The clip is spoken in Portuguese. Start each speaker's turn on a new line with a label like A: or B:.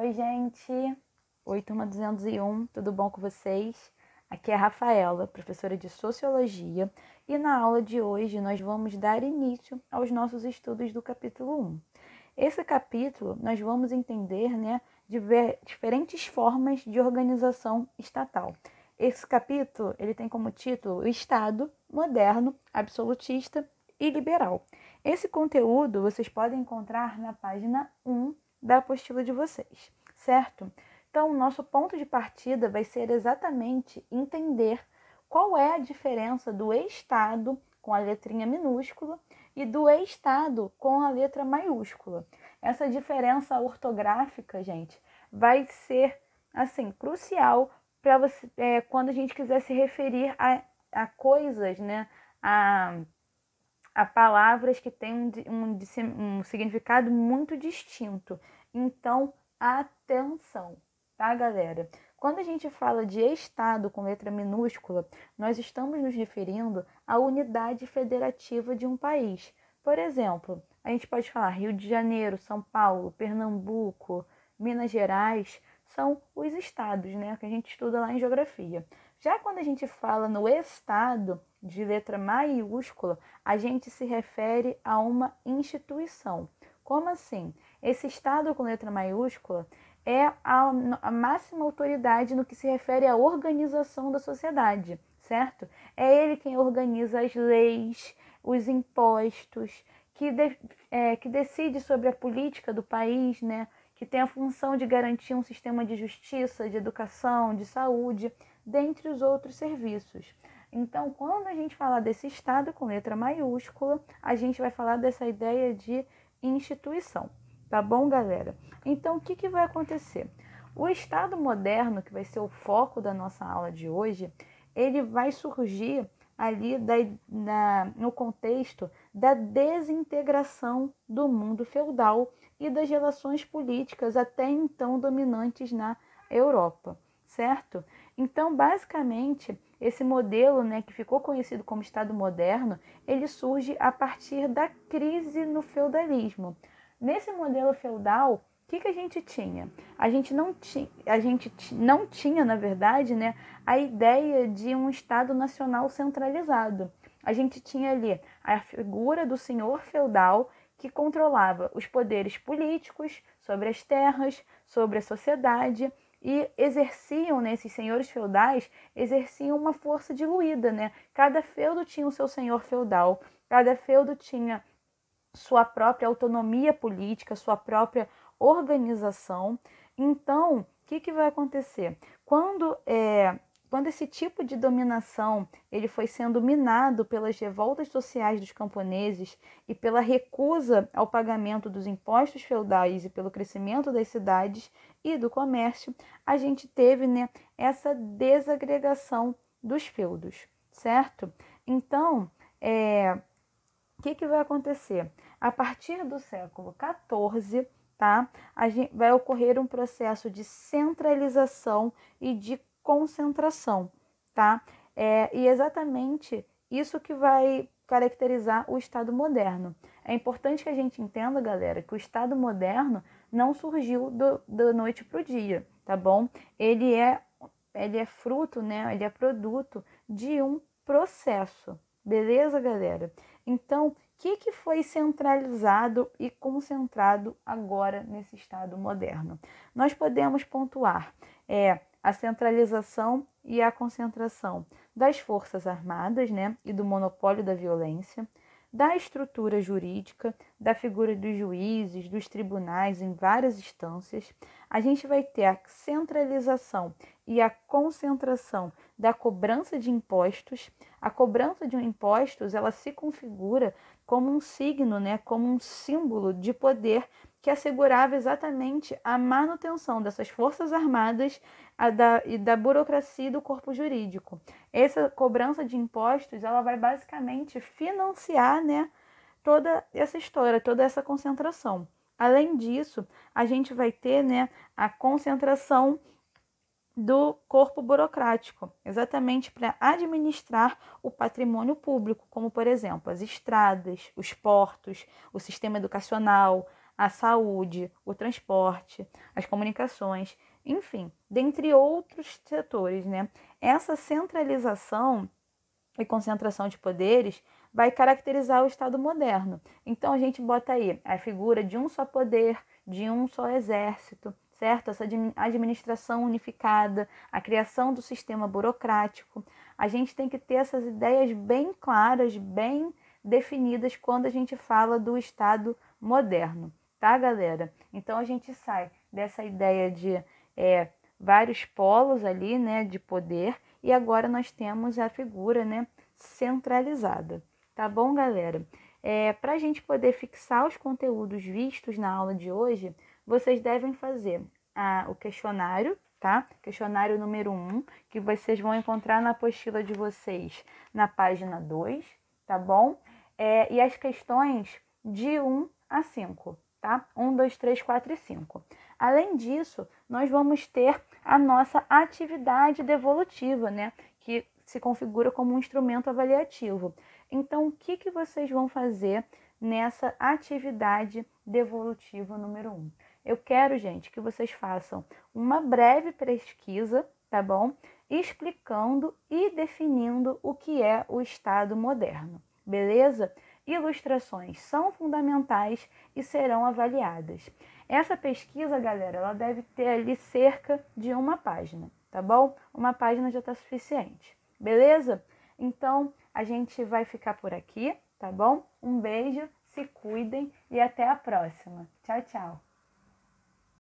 A: Oi, gente! Oi, turma 201, tudo bom com vocês? Aqui é a Rafaela, professora de Sociologia, e na aula de hoje nós vamos dar início aos nossos estudos do capítulo 1. Esse capítulo nós vamos entender né, diferentes formas de organização estatal. Esse capítulo ele tem como título o Estado Moderno, Absolutista e Liberal. Esse conteúdo vocês podem encontrar na página 1 da apostila de vocês, certo? Então, nosso ponto de partida vai ser exatamente entender qual é a diferença do estado com a letrinha minúscula e do estado com a letra maiúscula. Essa diferença ortográfica, gente, vai ser assim crucial para você é, quando a gente quiser se referir a, a coisas, né? A a palavras que têm um, um, um significado muito distinto. Então, atenção, tá, galera? Quando a gente fala de Estado com letra minúscula, nós estamos nos referindo à unidade federativa de um país. Por exemplo, a gente pode falar Rio de Janeiro, São Paulo, Pernambuco, Minas Gerais, são os estados, né, que a gente estuda lá em geografia. Já quando a gente fala no Estado, de letra maiúscula, a gente se refere a uma instituição. Como assim? Esse Estado com letra maiúscula é a, a máxima autoridade no que se refere à organização da sociedade, certo? É ele quem organiza as leis, os impostos, que, de, é, que decide sobre a política do país, né? que tem a função de garantir um sistema de justiça, de educação, de saúde, dentre os outros serviços. Então, quando a gente falar desse Estado com letra maiúscula, a gente vai falar dessa ideia de instituição, tá bom, galera? Então, o que, que vai acontecer? O Estado moderno, que vai ser o foco da nossa aula de hoje, ele vai surgir ali da, na, no contexto da desintegração do mundo feudal e das relações políticas até então dominantes na Europa certo? Então, basicamente, esse modelo, né, que ficou conhecido como Estado moderno, ele surge a partir da crise no feudalismo. Nesse modelo feudal, o que, que, a gente tinha? A gente não tinha, a gente não tinha, na verdade, né, a ideia de um Estado nacional centralizado. A gente tinha ali a figura do senhor feudal que controlava os poderes políticos sobre as terras, sobre a sociedade e exerciam, né, esses senhores feudais exerciam uma força diluída, né? Cada feudo tinha o seu senhor feudal, cada feudo tinha sua própria autonomia política, sua própria organização. Então, o que, que vai acontecer? Quando é, quando esse tipo de dominação ele foi sendo minado pelas revoltas sociais dos camponeses e pela recusa ao pagamento dos impostos feudais e pelo crescimento das cidades, e do comércio, a gente teve né, essa desagregação dos feudos, certo? Então, é, o que, que vai acontecer? A partir do século XIV, tá? A gente, vai ocorrer um processo de centralização e de concentração, tá? É, e exatamente isso que vai caracterizar o Estado moderno. É importante que a gente entenda, galera, que o Estado moderno não surgiu da noite para o dia, tá bom? Ele é, ele é fruto, né? Ele é produto de um processo, beleza, galera? Então, o que, que foi centralizado e concentrado agora nesse Estado moderno? Nós podemos pontuar é, a centralização e a concentração das forças armadas né, e do monopólio da violência, da estrutura jurídica, da figura dos juízes, dos tribunais em várias instâncias, a gente vai ter a centralização e a concentração da cobrança de impostos. A cobrança de impostos, ela se configura como um signo, né, como um símbolo de poder que assegurava exatamente a manutenção dessas forças armadas a da, e da burocracia do corpo jurídico. Essa cobrança de impostos, ela vai basicamente financiar, né, toda essa história, toda essa concentração. Além disso, a gente vai ter, né, a concentração do corpo burocrático, exatamente para administrar o patrimônio público, como por exemplo as estradas, os portos, o sistema educacional, a saúde, o transporte, as comunicações, enfim, dentre outros setores, né? Essa centralização e concentração de poderes vai caracterizar o Estado moderno. Então a gente bota aí a figura de um só poder, de um só exército, certo? Essa administração unificada, a criação do sistema burocrático. A gente tem que ter essas ideias bem claras, bem definidas quando a gente fala do Estado moderno, tá, galera? Então a gente sai dessa ideia de é, vários polos ali, né, de poder, e agora nós temos a figura, né, centralizada, tá bom, galera? É, Para a gente poder fixar os conteúdos vistos na aula de hoje, vocês devem fazer a, o questionário, tá? Questionário número 1, que vocês vão encontrar na apostila de vocês na página 2, tá bom? É, e as questões de 1 a 5, tá? 1, 2, 3, 4 e 5. Além disso, nós vamos ter a nossa atividade devolutiva, né? Que se configura como um instrumento avaliativo. Então, o que, que vocês vão fazer nessa atividade devolutiva número 1? Um? Eu quero, gente, que vocês façam uma breve pesquisa, tá bom? Explicando e definindo o que é o Estado moderno, beleza? Ilustrações são fundamentais e serão avaliadas. Essa pesquisa, galera, ela deve ter ali cerca de uma página, tá bom? Uma página já está suficiente, beleza? Então a gente vai ficar por aqui, tá bom? Um beijo, se cuidem e até a próxima. Tchau, tchau!